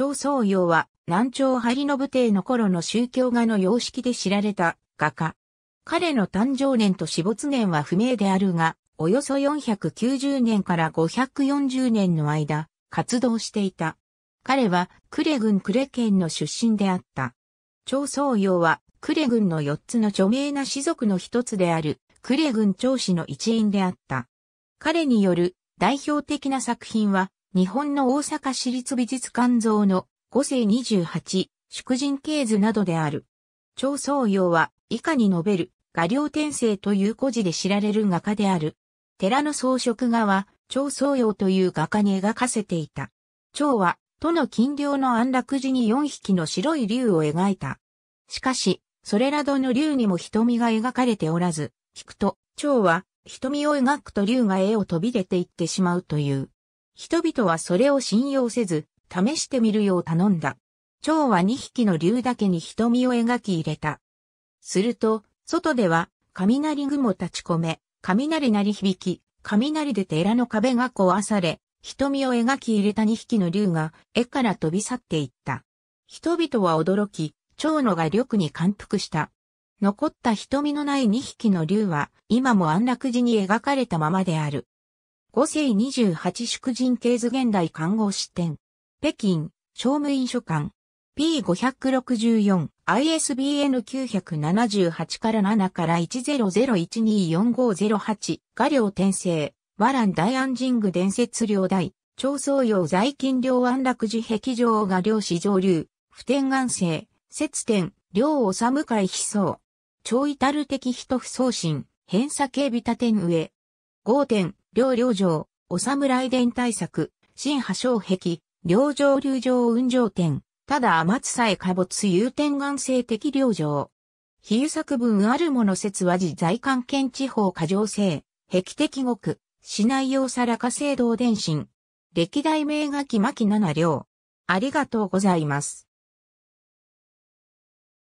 張宗陽は南朝張信帝の頃の宗教画の様式で知られた画家。彼の誕生年と死没年は不明であるが、およそ490年から540年の間、活動していた。彼は、呉郡呉県の出身であった。張宗陽は、呉郡の4つの著名な士族の一つである、呉郡長氏の一員であった。彼による代表的な作品は、日本の大阪市立美術館像の五世28、祝人系図などである。張宗陽は以下に述べる画梁転生という故事で知られる画家である。寺の装飾画は張宗陽という画家に描かせていた。張は都の金漁の安楽寺に4匹の白い竜を描いた。しかし、それらどの竜にも瞳が描かれておらず、引くと、蝶は、瞳を描くと竜が絵を飛び出ていってしまうという。人々はそれを信用せず、試してみるよう頼んだ。蝶は2匹の竜だけに瞳を描き入れた。すると、外では、雷雲立ち込め、雷鳴り響き、雷で寺の壁が壊され、瞳を描き入れた2匹の竜が、絵から飛び去っていった。人々は驚き、蝶野が力に感服した。残った瞳のない2匹の竜は、今も安楽寺に描かれたままである。五世十八祝人系図現代看護師店。北京、商務印書館。P564、ISBN 978から7から1 0 0 1 2 4 5 0 8画量転生。和蘭大安神宮伝説領大。長宗用在勤領安楽寺壁上画領史上流。不天眼生。節点。領治向井悲壮。超至る敵人不送信。偏差警備他天上。豪点、両領城、お侍伝対策、新破障壁、両城流城運城点、ただ天津さえ下没有点眼性的領城。比喩作文あるもの説は自在関県地方過剰性、壁的国、市内さらか制動伝心。歴代名画期巻七両。ありがとうございます。